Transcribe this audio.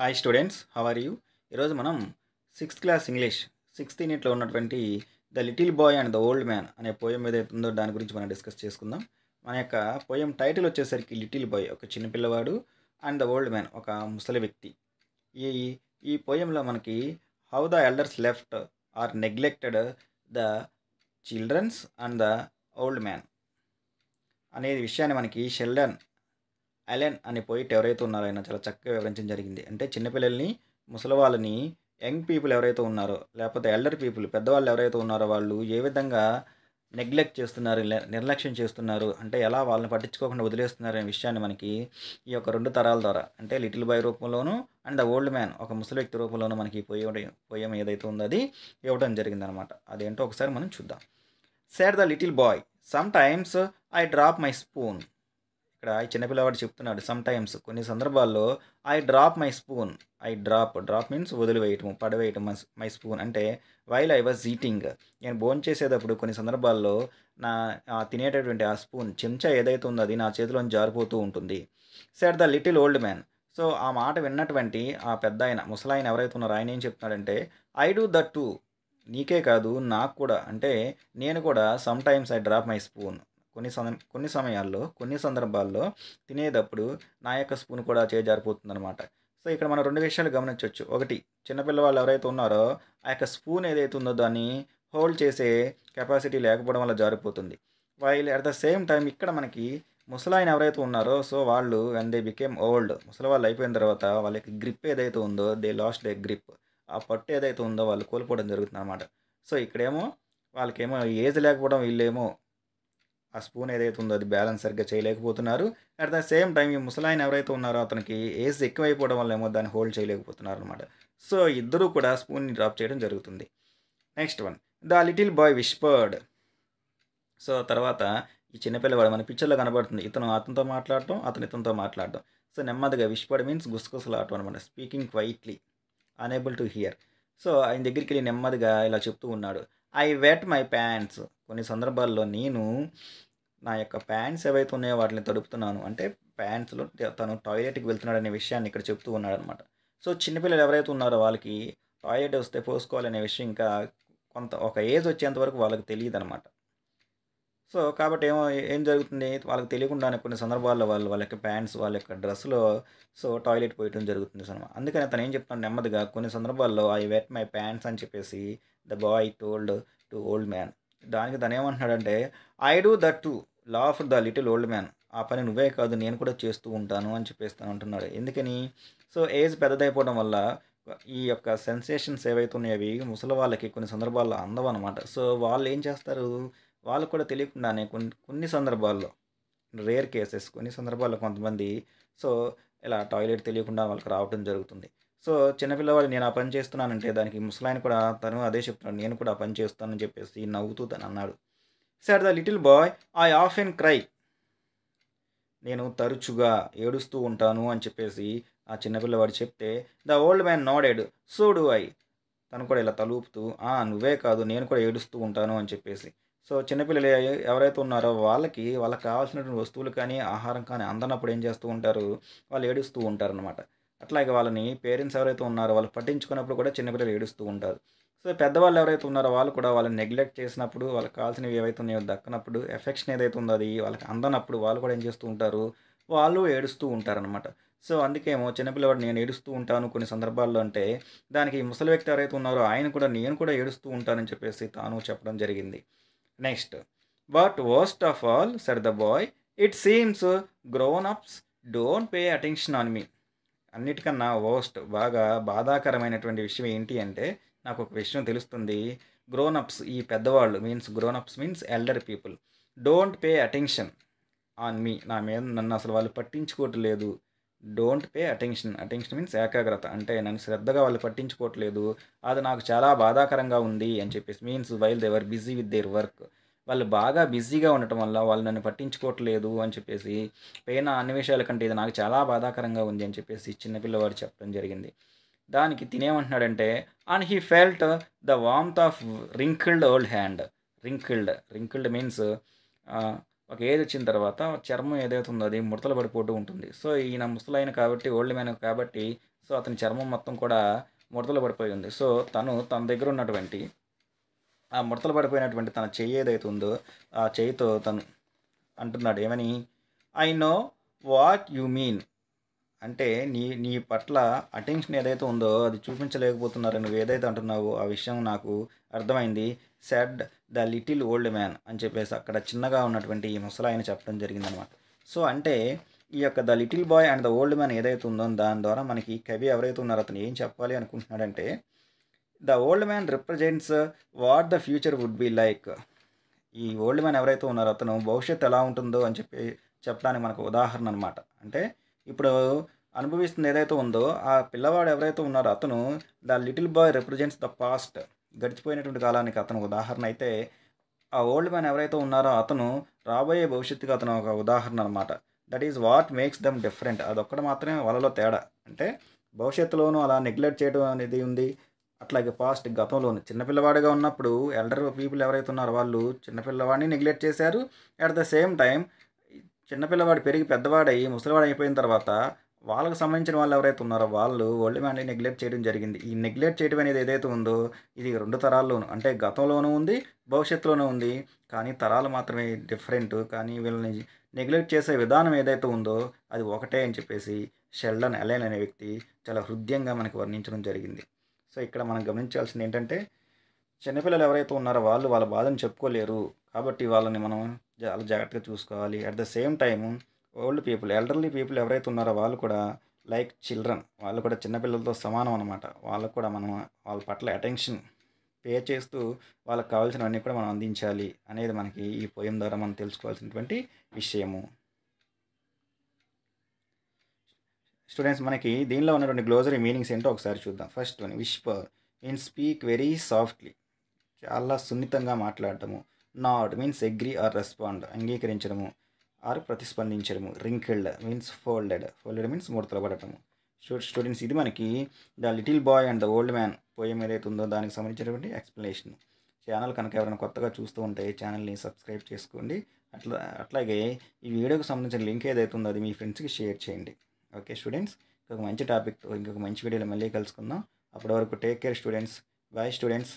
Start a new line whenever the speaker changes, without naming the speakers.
hi students how are you ఈరోజు మనం sixth class English sixth యూనిట్లో ఉన్నటువంటి the little boy and the old man అనే poem ఏదైతే ఉందో దాని గురించి మనం డిస్కస్ చేసుకుందాం మన యొక్క పోయం టైటిల్ వచ్చేసరికి లిటిల్ బాయ్ ఒక చిన్న పిల్లవాడు అండ్ ద ఓల్డ్ మ్యాన్ ఒక ముసలి వ్యక్తి ఈ ఈ పోయంలో మనకి how the elders left or neglected the childrens and the old man అనేది విషయాన్ని మనకి షెల్డన్ అలెన్ అని పోయిట్ ఎవరైతే ఉన్నారో ఆయన చాలా చక్కగా వివరించడం జరిగింది అంటే చిన్నపిల్లల్ని ముసలివాళ్ళని యంగ్ పీపుల్ ఎవరైతే ఉన్నారో లేకపోతే ఎల్డర్ పీపుల్ పెద్దవాళ్ళు ఎవరైతే ఉన్నారో వాళ్ళు ఏ విధంగా నెగ్లెక్ట్ చేస్తున్నారు నిర్లక్ష్యం చేస్తున్నారు అంటే ఎలా వాళ్ళని పట్టించుకోకుండా వదిలేస్తున్నారు అనే విషయాన్ని మనకి ఈ యొక్క రెండు తరాల ద్వారా అంటే లిటిల్ బాయ్ రూపంలోనూ అండ్ ద ఓల్డ్ మ్యాన్ ఒక ముసలి వ్యక్తి రూపంలోనూ మనకి పోయే పోయం ఏదైతే ఉందో అది ఇవ్వడం జరిగిందనమాట అదేంటో ఒకసారి మనం చూద్దాం sir the little boy sometimes I drop my spoon ఇక్కడ ఈ చిన్నపిల్లవాడు చెప్తున్నాడు సమ్ టైమ్స్ కొన్ని సందర్భాల్లో I drop my spoon I drop drop means వదిలివేయటము పడవేయటం మై స్పూన్ అంటే వైల్ ఐ వాజ్ ఈటింగ్ నేను బోన్ చేసేటప్పుడు కొన్ని సందర్భాల్లో నా తినేటటువంటి ఆ స్పూన్ చెంచా ఏదైతే ఉందో అది నా చేతిలోని జారిపోతూ ఉంటుంది said the little old man so ఆ మాట విన్నటువంటి ఆ పెద్ద ఆయన ముసలాయన ఎవరైతే ఉన్నారో ఆయన ఏం చెప్తున్నాడంటే ఐ డూ దట్ టూ నీకే కాదు నాకు కూడా అంటే నేను కూడా sometimes I drop my spoon కొన్ని సమ కొన్ని సమయాల్లో కొన్ని సందర్భాల్లో తినేటప్పుడు నా యొక్క స్పూన్ కూడా అనమాట సో ఇక్కడ మనం రెండు విషయాలు గమనించవచ్చు ఒకటి చిన్నపిల్లవాళ్ళు ఎవరైతే ఉన్నారో ఆ యొక్క స్పూన్ ఏదైతే ఉందో దాన్ని హోల్డ్ చేసే కెపాసిటీ లేకపోవడం వల్ల జారిపోతుంది while at the same time ఇక్కడ మనకి ముసలాయన ఎవరైతే ఉన్నారో సో వాళ్ళు వెన్ దే బికేమ్ ఓల్డ్ ముసలి వాళ్ళు అయిపోయిన తర్వాత వాళ్ళకి గ్రిప్ ఏదైతే ఉందో దే లాస్ట్ దే గ్రిప్ ఆ పట్టు ఏదైతే ఉందో వాళ్ళు కోల్పోవడం జరుగుతుంది అనమాట సో ఇక్కడేమో వాళ్ళకేమో ఏజ్ లేకపోవడం వీళ్ళేమో ఆ స్పూన్ ఏదైతే ఉందో అది బ్యాలెన్స్ సరిగ్గా చేయలేకపోతున్నారు అట్ ద సేమ్ టైం ఈ ముసలాయన ఎవరైతే ఉన్నారో అతనికి ఏజ్ ఎక్కువైపోవడం వల్ల ఏమో దాన్ని హోల్డ్ చేయలేకపోతున్నారు అనమాట సో ఇద్దరూ కూడా స్పూన్ని డ్రాప్ చేయడం జరుగుతుంది next one the little boy whispered so తర్వాత ఈ చిన్నపిల్లవాడు మన పిక్చర్లో కనబడుతుంది ఇతను అతనితో మాట్లాడటం అతను ఇతనితో మాట్లాడటం సో నెమ్మదిగా విష్పర్డ్ మీన్స్ గుసగుసలాడటం అనమాట speaking quietly unable to hear so ఆయన దగ్గరికి వెళ్ళి నెమ్మదిగా ఇలా చెప్తూ ఉన్నాడు ఐ వెట్ మై ప్యాంట్స్ కొన్ని సందర్భాల్లో నేను నా యొక్క ప్యాంట్స్ ఏవైతే ఉన్నాయో వాటిని తడుపుతున్నాను అంటే ప్యాంట్స్లో తను టాయిలెట్కి వెళ్తున్నాడు అనే విషయాన్ని ఇక్కడ చెప్తూ ఉన్నాడు అనమాట సో చిన్నపిల్లలు ఎవరైతే ఉన్నారో వాళ్ళకి టాయిలెట్ వస్తే పోసుకోవాలనే విషయం ఇంకా కొంత ఒక ఏజ్ వచ్చేంత వరకు వాళ్ళకి తెలియదు అనమాట సో కాబట్టి ఏమో ఏం జరుగుతుంది వాళ్ళకి తెలియకుండానే కొన్ని సందర్భాల్లో వాళ్ళు వాళ్ళ యొక్క ప్యాంట్స్ వాళ్ళ యొక్క డ్రెస్సులో సో టాయిలెట్ పోయటం జరుగుతుంది సినిమా అందుకని తను ఏం చెప్తాను నెమ్మదిగా కొన్ని సందర్భాల్లో ఐ వెట్ మై ప్యాంట్స్ అని చెప్పేసి the boy told to old man దానికి తను ఏమంటున్నాడంటే I do the too laughed the little old man ఆ పని నువ్వే కాదు నేను కూడా చేస్తూ ఉంటాను అని చెప్పేసి తను అంటున్నాడు ఎందుకని సో ఏజ్ పెద్దదైపోవడం వల్ల ఈ యొక్క సెన్సేషన్స్ ఏవైతున్నాయో అవి ముసలి వాళ్ళకి కొన్ని సందర్భాల్లో అందవన్నమాట అనమాట సో వాళ్ళు ఏం చేస్తారు వాళ్ళకు కూడా తెలియకుండానే కొన్ని కొన్ని సందర్భాల్లో రేర్ కేసెస్ కొన్ని సందర్భాల్లో కొంతమంది సో ఇలా టాయిలెట్ తెలియకుండా వాళ్ళకి రావడం జరుగుతుంది సో చిన్నపిల్లవాడు నేను ఆ పని చేస్తున్నానంటే దానికి ముసలాయన కూడా తను అదే చెప్తున్నాడు నేను కూడా ఆ పని చేస్తానని చెప్పేసి నవ్వుతూ తను అన్నాడు sir the little boy I often cry నేను తరచుగా ఏడుస్తూ ఉంటాను అని చెప్పేసి ఆ చిన్నపిల్లవాడు చెప్తే the old man nodded so do I తను కూడా ఇలా తలుపుతూ నువ్వే కాదు నేను కూడా ఏడుస్తూ ఉంటాను అని చెప్పేసి సో చిన్నపిల్లలు ఎవరైతే ఉన్నారో వాళ్ళకి వాళ్ళకి కావాల్సినటువంటి వస్తువులు కానీ ఆహారం కానీ అందనప్పుడు ఏం చేస్తూ ఉంటారు వాళ్ళు ఏడుస్తూ ఉంటారు అనమాట అట్లాగే వాళ్ళని పేరెంట్స్ ఎవరైతే ఉన్నారో వాళ్ళు పట్టించుకున్నప్పుడు కూడా చిన్నపిల్లలు ఏడుస్తూ ఉంటారు సో పెద్దవాళ్ళు ఎవరైతే ఉన్నారో వాళ్ళు కూడా వాళ్ళని నెగ్లెక్ట్ చేసినప్పుడు వాళ్ళకి కావాల్సినవి ఏవైతే ఉన్నాయో దక్కనప్పుడు ఎఫెక్షన్ ఏదైతే ఉందో అది వాళ్ళకి అందనప్పుడు వాళ్ళు కూడా ఏం చేస్తూ ఉంటారు వాళ్ళు ఏడుస్తూ ఉంటారనమాట సో అందుకేమో చిన్నపిల్లవాడు నేను ఏడుస్తూ ఉంటాను కొన్ని సందర్భాల్లో అంటే దానికి ముసలి వ్యక్తి ఎవరైతే ఉన్నారో ఆయన కూడా నేను కూడా ఏడుస్తూ ఉంటానని చెప్పేసి తాను చెప్పడం జరిగింది next but worst of all sir the boy it seems grownups don't pay attention on me అన్నిటికన్నా వోస్ట్ బాగా బాధాకరమైనటువంటి విషయం ఏంటి అంటే నాకు ఒక విషయం తెలుస్తుంది గ్రోనప్స్ ఈ పెద్దవాళ్ళు means grownups means elder people don't pay attention on me నా మీద నన్ను అసలు వాళ్ళు పట్టించుకోవట్లేదు don't pay attention attention means ఏకాగ్రత అంటే నన్ను శ్రద్ధగా వాళ్ళు పట్టించుకోవట్లేదు అది నాకు చాలా బాధాకరంగా ఉంది అని చెప్పేసి means while they're busy with their work వాళ్ళు బాగా బిజీగా ఉండటం వల్ల వాళ్ళు నన్ను పట్టించుకోవట్లేదు అని చెప్పేసి పైన అన్ని విషయాల కంటే ఇది నాకు చాలా బాధాకరంగా ఉంది అని చెప్పేసి చిన్నపిల్లవాడు చెప్పడం జరిగింది దానికి తినేమంటున్నాడంటే and he felt the warmth of wrinkled old hand wrinkled wrinkled means ఒక ఏజ్ వచ్చిన తర్వాత చర్మం ఏదైతే ఉందో అది ముడతలు పడిపోతూ ఉంటుంది సో ఈయన ముసలాయన కాబట్టి ఓల్డ్ మ్యాన్ కాబట్టి సో అతని చర్మం మొత్తం కూడా ముడతలు పడిపోయి ఉంది సో తను తన దగ్గర ఉన్నటువంటి ఆ ముడతలు పడిపోయినటువంటి తన చెయ్యి ఏదైతే ఉందో ఆ చెయ్యితో తను అంటున్నాడు ఏమని I know what you mean అంటే నీ నీ పట్ల అటెన్షన్ ఏదైతే ఉందో అది చూపించలేకపోతున్నారు నువ్వు ఏదైతే అంటున్నావో ఆ విషయం నాకు అర్థమైంది said the little old man అని చెప్పేసి అక్కడ చిన్నగా ఉన్నటువంటి ఈ ముసలాయన చెప్పడం జరిగిందనమాట సో అంటే ఈ యొక్క the little boy and the old man ఏదైతే ఉందో దాని ద్వారా మనకి కవి ఎవరైతే ఉన్నారో అతను ఏం చెప్పాలి అనుకుంటున్నాడంటే the old man represents what the future would be like ఈ ఓల్డ్ మ్యాన్ ఎవరైతే ఉన్నారో అతను భవిష్యత్తు ఎలా ఉంటుందో అని చెప్పి చెప్పడానికి మనకు ఉదాహరణ అనమాట అంటే ఇప్పుడు అనుభవిస్తుంది ఏదైతే ఉందో ఆ పిల్లవాడు ఎవరైతే ఉన్నారో అతను the little boy represents the past గడిచిపోయినటువంటి కాలానికి అతను ఉదాహరణ అయితే ఆ ఓల్డ్ మ్యాన్ ఎవరైతే ఉన్నారో అతను రాబోయే భవిష్యత్తుకి అతను ఒక ఉదాహరణ అనమాట that is what makes them different అదొక్కటి మాత్రమే వాళ్ళలో తేడా అంటే భవిష్యత్తులోనూ అలా నెగ్లెక్ట్ చేయడం అనేది ఉంది అట్లాగే పాస్ట్ గతంలోను చిన్నపిల్లవాడిగా ఉన్నప్పుడు ఎల్డర్ పీపుల్ ఎవరైతే ఉన్నారో వాళ్ళు చిన్నపిల్లవాడిని నెగ్లెక్ట్ చేశారు అట్ ద సేమ్ టైం చిన్నపిల్లవాడు పెరిగి పెద్దవాడై ముసలివాడు అయిపోయిన తర్వాత వాళ్ళకు సంబంధించిన వాళ్ళు ఎవరైతే ఉన్నారో వాళ్ళు ఓల్డ్ మ్యాన్ని నెగ్లెక్ట్ చేయడం జరిగింది ఈ నెగ్లెక్ట్ చేయడం అనేది ఏదైతే ఉందో ఇది రెండు తరాల్లోనూ అంటే గతంలోనూ ఉంది భవిష్యత్తులోనూ ఉంది కానీ తరాలు మాత్రమే డిఫరెంట్ కానీ వీళ్ళని నెగ్లెక్ట్ చేసే విధానం ఏదైతే ఉందో అది ఒకటే అని చెప్పేసి షెల్డన్ అలైన్ అనే వ్యక్తి చాలా హృదయంగా మనకు వర్ణించడం జరిగింది సో ఇక్కడ మనం గమనించాల్సింది ఏంటంటే చిన్నపిల్లలు ఎవరైతే ఉన్నారో వాళ్ళు వాళ్ళ బాధను చెప్పుకోలేరు కాబట్టి వాళ్ళని మనం చాలా జాగ్రత్తగా చూసుకోవాలి at the same time old people elderly people ఎవరైతే ఉన్నారో వాళ్ళు కూడా లైక్ చిల్డ్రన్ వాళ్ళు కూడా చిన్నపిల్లలతో సమానం అనమాట వాళ్ళకు కూడా మనం వాళ్ళ పట్ల అటెన్షన్ పే చేస్తూ వాళ్ళకి కావాల్సినవన్నీ కూడా మనం అందించాలి అనేది మనకి ఈ పోయం ద్వారా మనం తెలుసుకోవాల్సినటువంటి విషయము స్టూడెంట్స్ మనకి దీనిలో ఉన్నటువంటి గ్లోజరీ మీనింగ్స్ ఏంటో ఒకసారి చూద్దాం first whisper in speak very softly చాలా సున్నితంగా మాట్లాడటము nod means agree or respond అంగీకరించడము ఆర్ ప్రతిస్పందించడము wrinkled means folded folded means ముడతలు పడటము స్టూడెంట్స్ ఇది మనకి the little boy and the old man poem ఏదైతే ఉందో దానికి సంబంధించినటువంటి ఎక్స్ప్లెనేషన్ ఛానల్ కనుక ఎవరైనా కొత్తగా చూస్తూ ఉంటే ఛానల్ని సబ్స్క్రైబ్ చేసుకోండి అట్లా అట్లాగే ఈ వీడియోకి సంబంధించిన లింక్ ఏదైతే ఉందో అది మీ ఫ్రెండ్స్కి షేర్ చేయండి ఓకే స్టూడెంట్స్ ఇంకొక మంచి టాపిక్తో ఇంకొక మంచి వీడియోలో మళ్ళీ కలుసుకుందాం అప్పటి వరకు take care students bye students